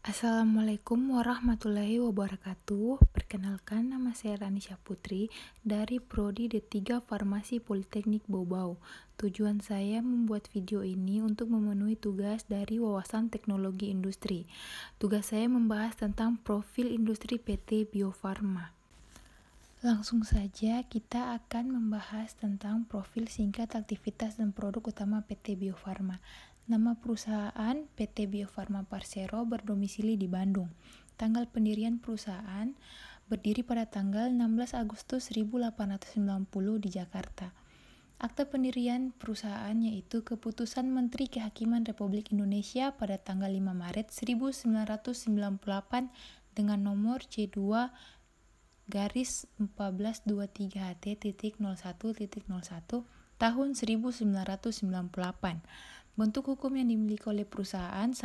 Assalamualaikum warahmatullahi wabarakatuh. Perkenalkan nama saya Ranisha Putri dari prodi D3 Farmasi Politeknik Bobau. Tujuan saya membuat video ini untuk memenuhi tugas dari Wawasan Teknologi Industri. Tugas saya membahas tentang profil industri PT Bio Farma. Langsung saja kita akan membahas tentang profil singkat aktivitas dan produk utama PT Bio Farma. Nama perusahaan PT Bio Farma Parsero berdomisili di Bandung. Tanggal pendirian perusahaan berdiri pada tanggal 16 Agustus 1890 di Jakarta. Akta pendirian perusahaan yaitu keputusan Menteri Kehakiman Republik Indonesia pada tanggal 5 Maret 1998 dengan nomor C2 garis 1423 ht0101 01 titik tahun 1998 Bentuk hukum yang dimiliki oleh perusahaan 1.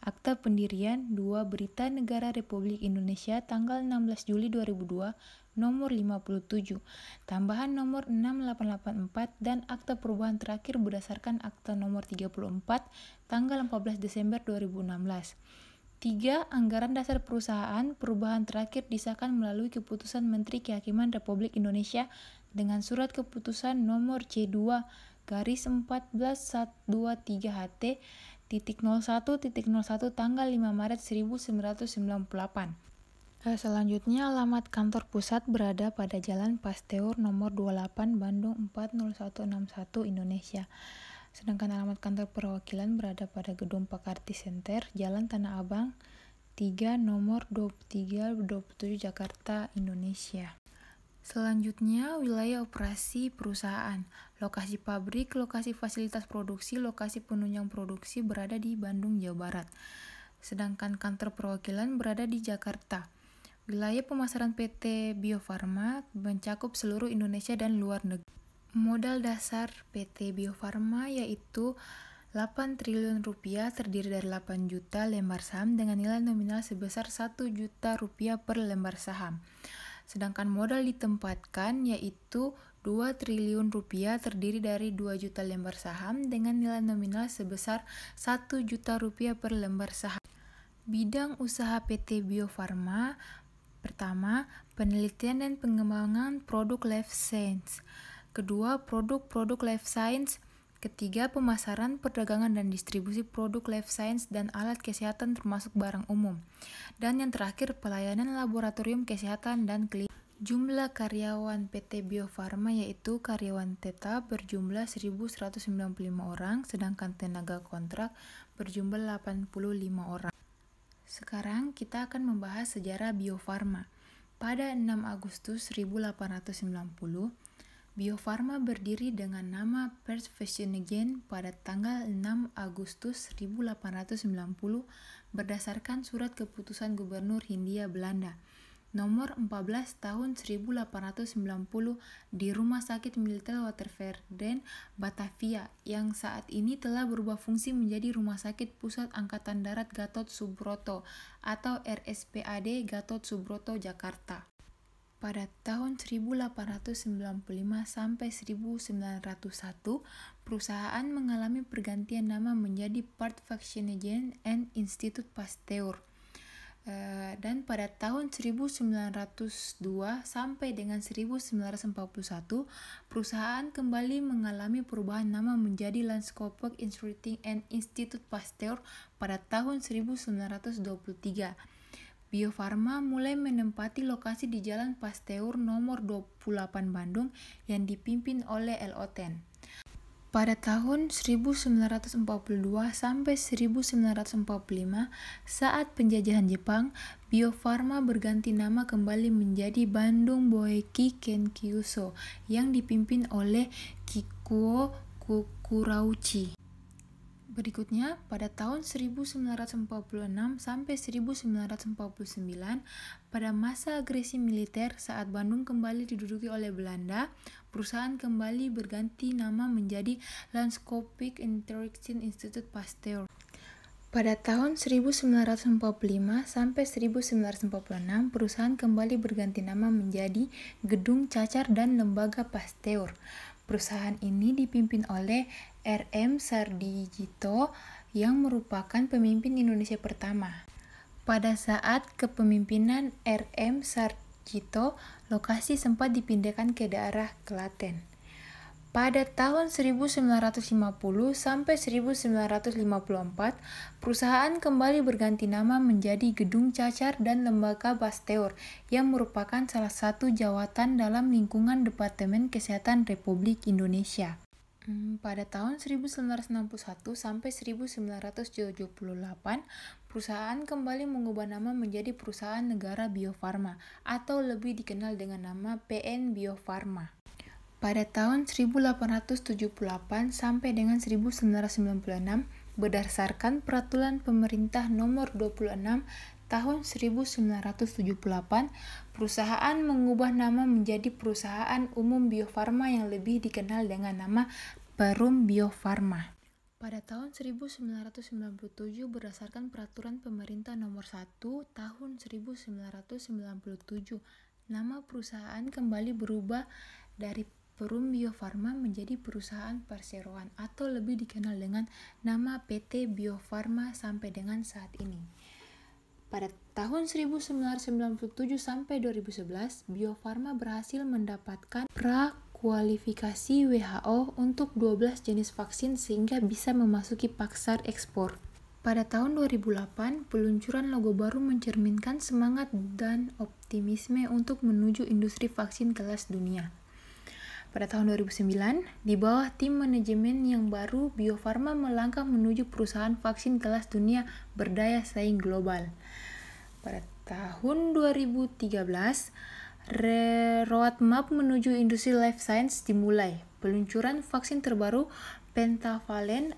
Akta Pendirian 2. Berita Negara Republik Indonesia tanggal 16 Juli 2002 nomor 57. Tambahan nomor 6884 dan akta perubahan terakhir berdasarkan akta nomor 34 tanggal 14 Desember 2016. 3. Anggaran dasar perusahaan perubahan terakhir disahkan melalui keputusan Menteri Kehakiman Republik Indonesia dengan surat keputusan nomor C2 garis 14123 HT titik 01 titik 01 tanggal 5 Maret 1998. Eh, selanjutnya, alamat kantor pusat berada pada Jalan Pasteur nomor 28 Bandung 40161 Indonesia. Sedangkan alamat kantor perwakilan berada pada Gedung Pakarti Center, Jalan Tanah Abang 3 nomor 2327 Jakarta, Indonesia. Selanjutnya, wilayah operasi perusahaan. Lokasi pabrik, lokasi fasilitas produksi, lokasi penunjang produksi berada di Bandung, Jawa Barat. Sedangkan kantor perwakilan berada di Jakarta. Wilayah pemasaran PT Bio Farma mencakup seluruh Indonesia dan luar negeri. Modal dasar PT Bio Farma yaitu 8 triliun rupiah terdiri dari 8 juta lembar saham dengan nilai nominal sebesar 1 juta rupiah per lembar saham. Sedangkan modal ditempatkan yaitu 2 triliun rupiah terdiri dari 2 juta lembar saham dengan nilai nominal sebesar 1 juta rupiah per lembar saham. Bidang usaha PT Bio Farma pertama, penelitian dan pengembangan produk life science. Kedua, produk-produk life science Ketiga, pemasaran, perdagangan, dan distribusi produk life science dan alat kesehatan termasuk barang umum. Dan yang terakhir, pelayanan laboratorium kesehatan dan klinik. Jumlah karyawan PT Bio Farma yaitu karyawan tetap berjumlah 1.195 orang, sedangkan tenaga kontrak berjumlah 85 orang. Sekarang kita akan membahas sejarah Bio Farma. Pada 6 Agustus 1890, Bio Farma berdiri dengan nama Perth Again pada tanggal 6 Agustus 1890 berdasarkan surat keputusan Gubernur Hindia Belanda nomor 14 tahun 1890 di Rumah Sakit Militer Waterverden, Batavia yang saat ini telah berubah fungsi menjadi Rumah Sakit Pusat Angkatan Darat Gatot Subroto atau RSPAD Gatot Subroto Jakarta pada tahun 1895 sampai 1901, perusahaan mengalami pergantian nama menjadi Part Vaccinagen and Institut Pasteur. Eh, dan pada tahun 1902 sampai dengan 1941, perusahaan kembali mengalami perubahan nama menjadi Landscopec Instituting and Institut Pasteur pada tahun 1923 Bio Farma mulai menempati lokasi di Jalan Pasteur nomor 28 Bandung yang dipimpin oleh L.O.Ten. Pada tahun 1942 sampai 1945, saat penjajahan Jepang, Bio Farma berganti nama kembali menjadi Bandung Boeki Kenkyuso yang dipimpin oleh Kikuo Kukurauchi. Berikutnya, pada tahun 1946 sampai 1949, pada masa agresi militer saat Bandung kembali diduduki oleh Belanda, perusahaan kembali berganti nama menjadi Landscopic Interaction Institute Pasteur. Pada tahun 1945 sampai 1946, perusahaan kembali berganti nama menjadi Gedung Cacar dan Lembaga Pasteur. Perusahaan ini dipimpin oleh RM Sardigito yang merupakan pemimpin Indonesia pertama. Pada saat kepemimpinan RM Gito, lokasi sempat dipindahkan ke daerah Klaten. Pada tahun 1950 sampai 1954, perusahaan kembali berganti nama menjadi Gedung Cacar dan Lembaga Pasteur yang merupakan salah satu jawatan dalam lingkungan Departemen Kesehatan Republik Indonesia. Hmm, pada tahun 1961 sampai 1978, perusahaan kembali mengubah nama menjadi Perusahaan Negara Bio Farma atau lebih dikenal dengan nama PN Bio Farma. Pada tahun 1878 sampai dengan 1996 berdasarkan peraturan pemerintah nomor 26 tahun 1978, perusahaan mengubah nama menjadi Perusahaan Umum biofarma yang lebih dikenal dengan nama Perum Biofarma. Pada tahun 1997 berdasarkan peraturan pemerintah nomor 1 tahun 1997, nama perusahaan kembali berubah dari Perum Bio Farma menjadi perusahaan perseroan atau lebih dikenal dengan nama PT Bio Farma sampai dengan saat ini. Pada tahun 1997 sampai 2011, Bio Farma berhasil mendapatkan pra kualifikasi WHO untuk 12 jenis vaksin sehingga bisa memasuki pasar ekspor. Pada tahun 2008, peluncuran logo baru mencerminkan semangat dan optimisme untuk menuju industri vaksin kelas dunia. Pada tahun 2009, di bawah tim manajemen yang baru, Bio Farma melangkah menuju perusahaan vaksin kelas dunia berdaya saing global. Pada tahun 2013, roadmap menuju industri life science dimulai. Peluncuran vaksin terbaru pentavalen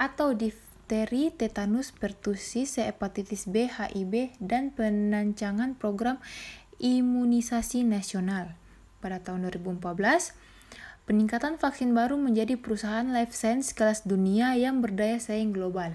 atau difteri, tetanus, pertusis, hepatitis B, HIB, dan penancangan program imunisasi nasional pada tahun 2014, peningkatan vaksin baru menjadi perusahaan life science kelas dunia yang berdaya saing global.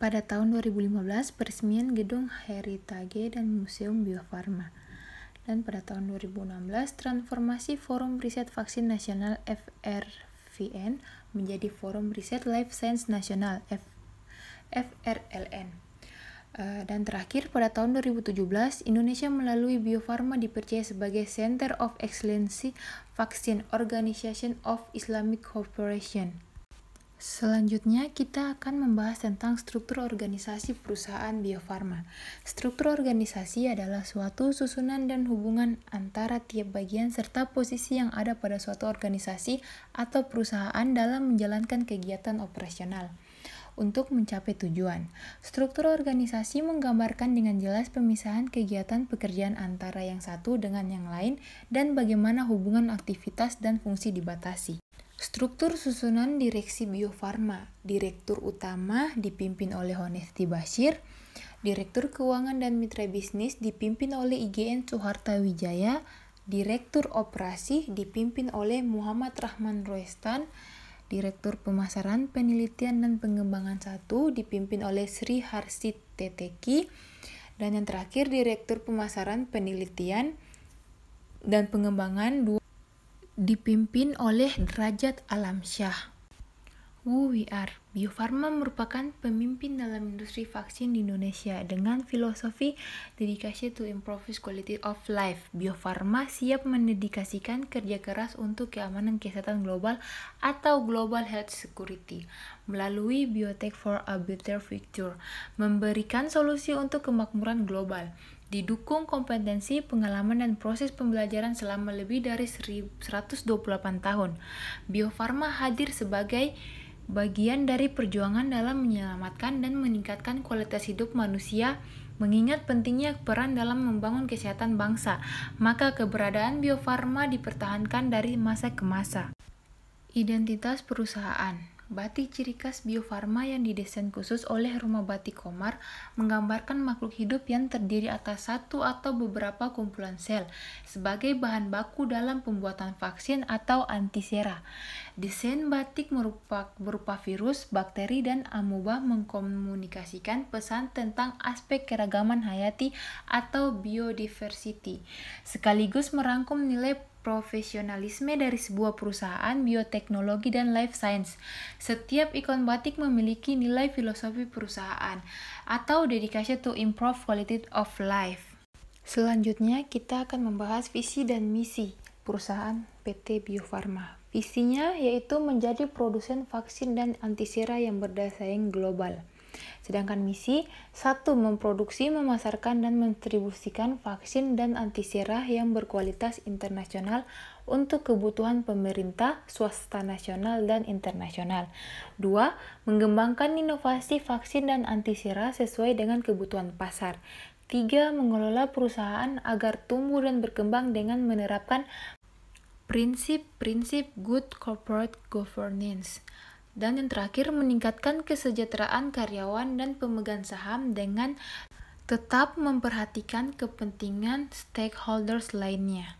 Pada tahun 2015, peresmian gedung Heritage dan Museum Bio Farma. Dan pada tahun 2016, transformasi Forum Riset Vaksin Nasional FRVN menjadi Forum Riset Life Science Nasional FRLN. Eh, dan terakhir, pada tahun 2017, Indonesia melalui Bio Farma dipercaya sebagai Center of Excellence Vaccine Organization of Islamic Cooperation. Selanjutnya, kita akan membahas tentang struktur organisasi perusahaan Bio Farma. Struktur organisasi adalah suatu susunan dan hubungan antara tiap bagian serta posisi yang ada pada suatu organisasi atau perusahaan dalam menjalankan kegiatan operasional untuk mencapai tujuan. Struktur organisasi menggambarkan dengan jelas pemisahan kegiatan pekerjaan antara yang satu dengan yang lain dan bagaimana hubungan aktivitas dan fungsi dibatasi. Struktur susunan Direksi biofarma, Direktur Utama dipimpin oleh Honesty Bashir, Direktur Keuangan dan Mitra Bisnis dipimpin oleh IGN Soeharta Wijaya, Direktur Operasi dipimpin oleh Muhammad Rahman Roestan, Direktur Pemasaran Penelitian dan Pengembangan 1 dipimpin oleh Sri Harsit Teteki dan yang terakhir Direktur Pemasaran Penelitian dan Pengembangan 2 dipimpin oleh Derajat Alamsyah. Who we Bio Farma merupakan pemimpin dalam industri vaksin di Indonesia dengan filosofi dedikasi to improve quality of life. Bio Farma siap mendedikasikan kerja keras untuk keamanan kesehatan global atau global health security melalui Biotech for a Better Future, memberikan solusi untuk kemakmuran global didukung kompetensi, pengalaman, dan proses pembelajaran selama lebih dari 128 tahun. Bio Farma hadir sebagai bagian dari perjuangan dalam menyelamatkan dan meningkatkan kualitas hidup manusia mengingat pentingnya peran dalam membangun kesehatan bangsa, maka keberadaan biofarma dipertahankan dari masa ke masa. Identitas perusahaan Batik ciri khas biofarma yang didesain khusus oleh Rumah Batik Komar menggambarkan makhluk hidup yang terdiri atas satu atau beberapa kumpulan sel sebagai bahan baku dalam pembuatan vaksin atau antisera. Desain batik merupa, berupa virus, bakteri, dan amuba mengkomunikasikan pesan tentang aspek keragaman hayati atau biodiversity, sekaligus merangkum nilai profesionalisme dari sebuah perusahaan bioteknologi dan life science. Setiap ikon batik memiliki nilai filosofi perusahaan atau dedikasi to improve quality of life. Selanjutnya kita akan membahas visi dan misi perusahaan PT Bio Farma. Visinya yaitu menjadi produsen vaksin dan antisera yang berdaya saing global. Sedangkan misi, satu memproduksi, memasarkan, dan mendistribusikan vaksin dan antisera yang berkualitas internasional untuk kebutuhan pemerintah, swasta nasional, dan internasional. Dua, mengembangkan inovasi vaksin dan antisera sesuai dengan kebutuhan pasar. tiga Mengelola perusahaan agar tumbuh dan berkembang dengan menerapkan prinsip-prinsip good corporate governance. Dan yang terakhir, meningkatkan kesejahteraan karyawan dan pemegang saham dengan tetap memperhatikan kepentingan stakeholders lainnya.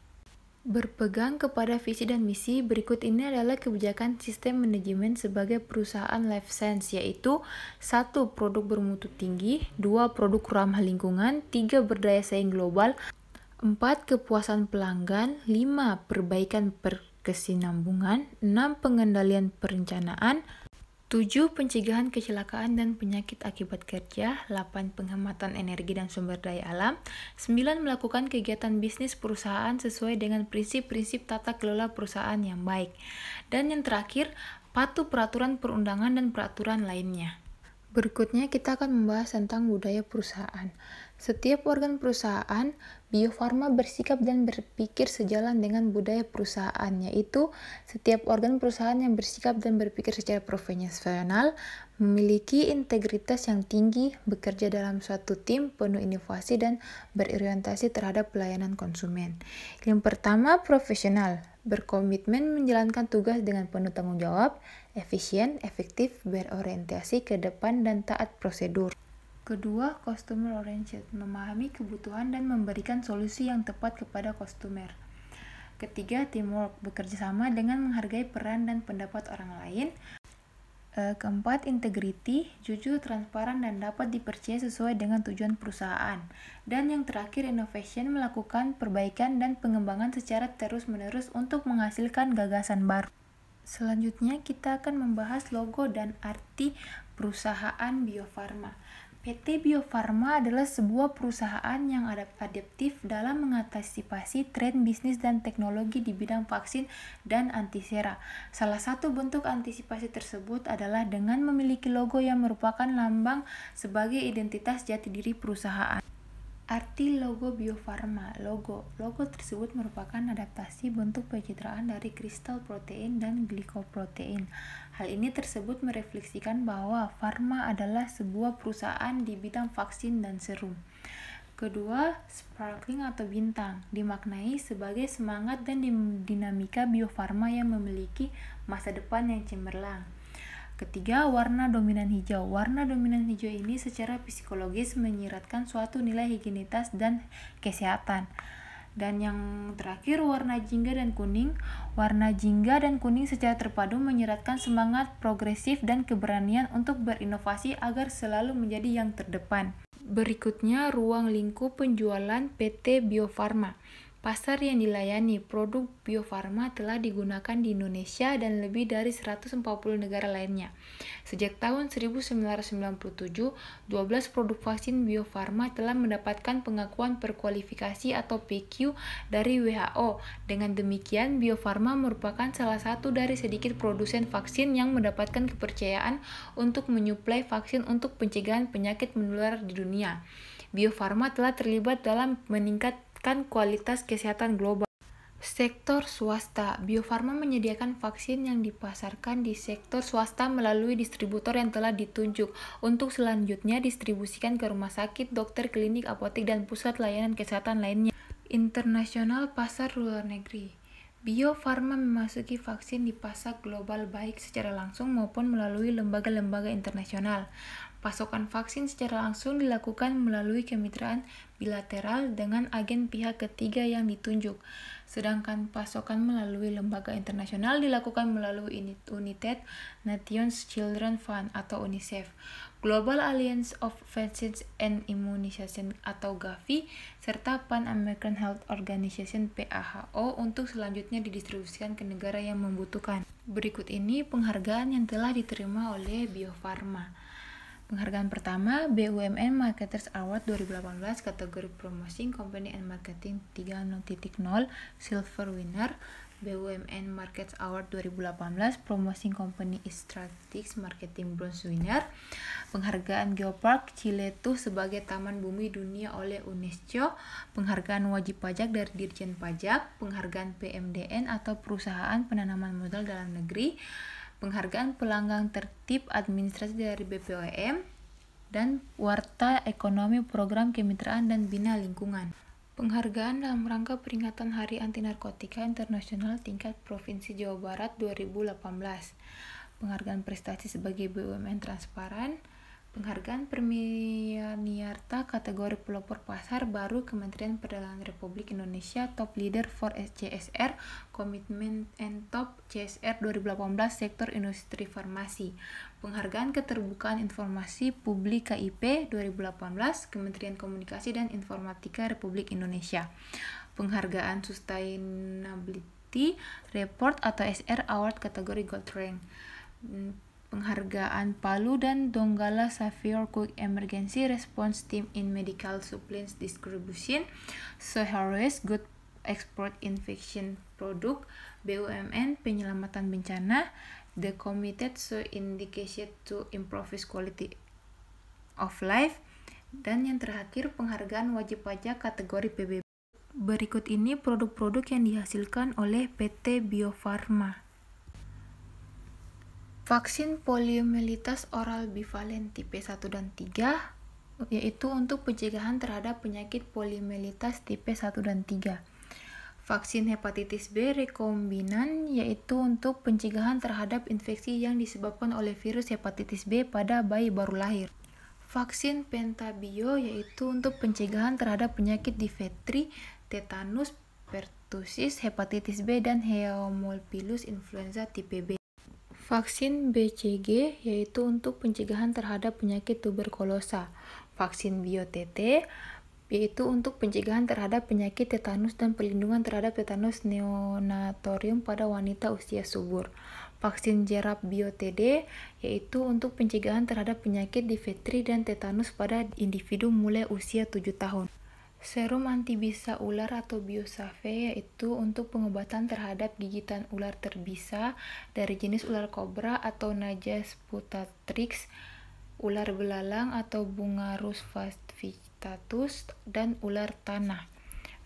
Berpegang kepada visi dan misi, berikut ini adalah kebijakan sistem manajemen sebagai perusahaan life science yaitu satu produk bermutu tinggi, dua produk ramah lingkungan, tiga berdaya saing global, 4. kepuasan pelanggan, 5. perbaikan per kesinambungan, 6 pengendalian perencanaan, 7 pencegahan kecelakaan dan penyakit akibat kerja, 8 penghematan energi dan sumber daya alam, 9 melakukan kegiatan bisnis perusahaan sesuai dengan prinsip-prinsip tata kelola perusahaan yang baik. Dan yang terakhir, patuh peraturan perundangan dan peraturan lainnya. Berikutnya kita akan membahas tentang budaya perusahaan. Setiap organ perusahaan, biofarma bersikap dan berpikir sejalan dengan budaya perusahaannya, yaitu setiap organ perusahaan yang bersikap dan berpikir secara profesional memiliki integritas yang tinggi, bekerja dalam suatu tim penuh inovasi dan berorientasi terhadap pelayanan konsumen. Yang pertama, profesional berkomitmen menjalankan tugas dengan penuh tanggung jawab, efisien, efektif, berorientasi ke depan dan taat prosedur. Kedua, customer oriented, memahami kebutuhan dan memberikan solusi yang tepat kepada customer. Ketiga, teamwork, bekerja sama dengan menghargai peran dan pendapat orang lain. Eh, keempat, integrity, jujur, transparan, dan dapat dipercaya sesuai dengan tujuan perusahaan. Dan yang terakhir, innovation, melakukan perbaikan dan pengembangan secara terus-menerus untuk menghasilkan gagasan baru. Selanjutnya, kita akan membahas logo dan arti perusahaan biofarma. PT Bio Farma adalah sebuah perusahaan yang adaptif dalam mengantisipasi tren bisnis dan teknologi di bidang vaksin dan antisera. Salah satu bentuk antisipasi tersebut adalah dengan memiliki logo yang merupakan lambang sebagai identitas jati diri perusahaan. Arti logo Bio Farma, logo. Logo tersebut merupakan adaptasi bentuk pencitraan dari kristal protein dan glikoprotein. Hal ini tersebut merefleksikan bahwa Pharma adalah sebuah perusahaan di bidang vaksin dan serum. Kedua, sparkling atau bintang dimaknai sebagai semangat dan dinamika biofarma yang memiliki masa depan yang cemerlang. Ketiga, warna dominan hijau. Warna dominan hijau ini secara psikologis menyiratkan suatu nilai higienitas dan kesehatan. Dan yang terakhir warna jingga dan kuning. Warna jingga dan kuning secara terpadu menyeratkan semangat progresif dan keberanian untuk berinovasi agar selalu menjadi yang terdepan. Berikutnya ruang lingkup penjualan PT Bio Farma. Pasar yang dilayani produk biofarma telah digunakan di Indonesia dan lebih dari 140 negara lainnya. Sejak tahun 1997, 12 produk vaksin biofarma telah mendapatkan pengakuan perkualifikasi atau PQ dari WHO. Dengan demikian, biofarma merupakan salah satu dari sedikit produsen vaksin yang mendapatkan kepercayaan untuk menyuplai vaksin untuk pencegahan penyakit menular di dunia. Biofarma telah terlibat dalam meningkat meningkatkan kualitas kesehatan global. Sektor swasta, Bio Farma menyediakan vaksin yang dipasarkan di sektor swasta melalui distributor yang telah ditunjuk untuk selanjutnya distribusikan ke rumah sakit, dokter, klinik, apotek, dan pusat layanan kesehatan lainnya. Internasional pasar luar negeri. Bio Farma memasuki vaksin di pasar global baik secara langsung maupun melalui lembaga-lembaga internasional. Pasokan vaksin secara langsung dilakukan melalui kemitraan bilateral dengan agen pihak ketiga yang ditunjuk, sedangkan pasokan melalui lembaga internasional dilakukan melalui United Nations Children Fund atau UNICEF, Global Alliance of Vaccines and Immunization atau GAVI, serta Pan American Health Organization PAHO untuk selanjutnya didistribusikan ke negara yang membutuhkan. Berikut ini penghargaan yang telah diterima oleh Bio Farma. Penghargaan pertama BUMN Marketers Award 2018 kategori Promoting Company and Marketing 3.0 Silver Winner BUMN Markets Award 2018 Promoting Company Strategic Marketing Bronze Winner Penghargaan Geopark Ciletu sebagai Taman Bumi Dunia oleh UNESCO Penghargaan Wajib Pajak dari Dirjen Pajak Penghargaan PMDN atau Perusahaan Penanaman Modal Dalam Negeri penghargaan pelanggan tertib administrasi dari BPOM, e dan Warta Ekonomi Program Kemitraan dan Bina Lingkungan. Penghargaan dalam rangka peringatan Hari Anti Narkotika Internasional tingkat Provinsi Jawa Barat 2018. Penghargaan prestasi sebagai BUMN transparan, Penghargaan Premianiarta kategori pelopor pasar baru Kementerian Perdagangan Republik Indonesia Top Leader for CSR Commitment and Top CSR 2018 Sektor Industri Farmasi. Penghargaan Keterbukaan Informasi Publik KIP 2018 Kementerian Komunikasi dan Informatika Republik Indonesia. Penghargaan Sustainability Report atau SR Award kategori Gold Rank hmm, penghargaan Palu dan Donggala Savior Quick Emergency Response Team in Medical Supplies Distribution, Soharis Good Export Infection Product, BUMN Penyelamatan Bencana, The Committed So Indicated to Improve Quality of Life, dan yang terakhir penghargaan wajib pajak kategori PBB. Berikut ini produk-produk yang dihasilkan oleh PT Bio Farma. Vaksin poliomyelitis oral bivalen tipe 1 dan 3 yaitu untuk pencegahan terhadap penyakit poliomyelitis tipe 1 dan 3. Vaksin hepatitis B rekombinan yaitu untuk pencegahan terhadap infeksi yang disebabkan oleh virus hepatitis B pada bayi baru lahir. Vaksin pentabio yaitu untuk pencegahan terhadap penyakit difteri, tetanus, pertusis, hepatitis B, dan hemophilus influenza tipe B. Vaksin BCG yaitu untuk pencegahan terhadap penyakit tuberkulosa. Vaksin BioTT yaitu untuk pencegahan terhadap penyakit tetanus dan perlindungan terhadap tetanus neonatorium pada wanita usia subur. Vaksin jerap BioTD yaitu untuk pencegahan terhadap penyakit difteri dan tetanus pada individu mulai usia 7 tahun. Serum anti-bisa ular atau biosafe yaitu untuk pengobatan terhadap gigitan ular terbisa dari jenis ular kobra atau najas putatrix, ular belalang atau bungarus vastvictatus dan ular tanah.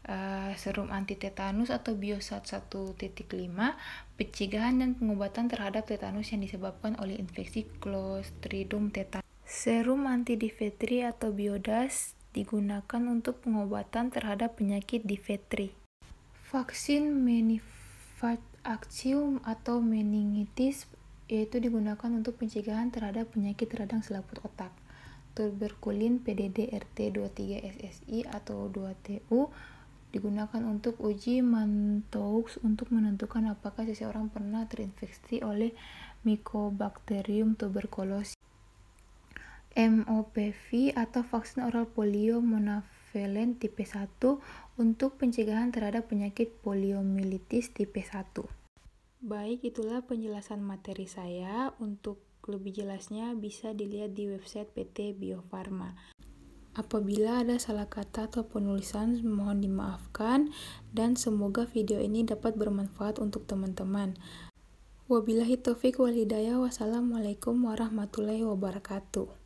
Uh, serum anti tetanus atau biosat 1.5 pencegahan dan pengobatan terhadap tetanus yang disebabkan oleh infeksi Clostridium tetanus. Serum anti difteri atau biodas digunakan untuk pengobatan terhadap penyakit difteri. Vaksin meningovat atau meningitis yaitu digunakan untuk pencegahan terhadap penyakit radang selaput otak, tuberkulin pddrt 23 SSI atau 2TU digunakan untuk uji Mantoux untuk menentukan apakah seseorang pernah terinfeksi oleh Mycobacterium tuberculosis MOPV atau vaksin oral polio monovalent tipe 1 untuk pencegahan terhadap penyakit poliomyelitis tipe 1. Baik, itulah penjelasan materi saya. Untuk lebih jelasnya bisa dilihat di website PT Bio Farma. Apabila ada salah kata atau penulisan, mohon dimaafkan dan semoga video ini dapat bermanfaat untuk teman-teman. Wabillahi taufik walhidayah, wassalamualaikum warahmatullahi wabarakatuh.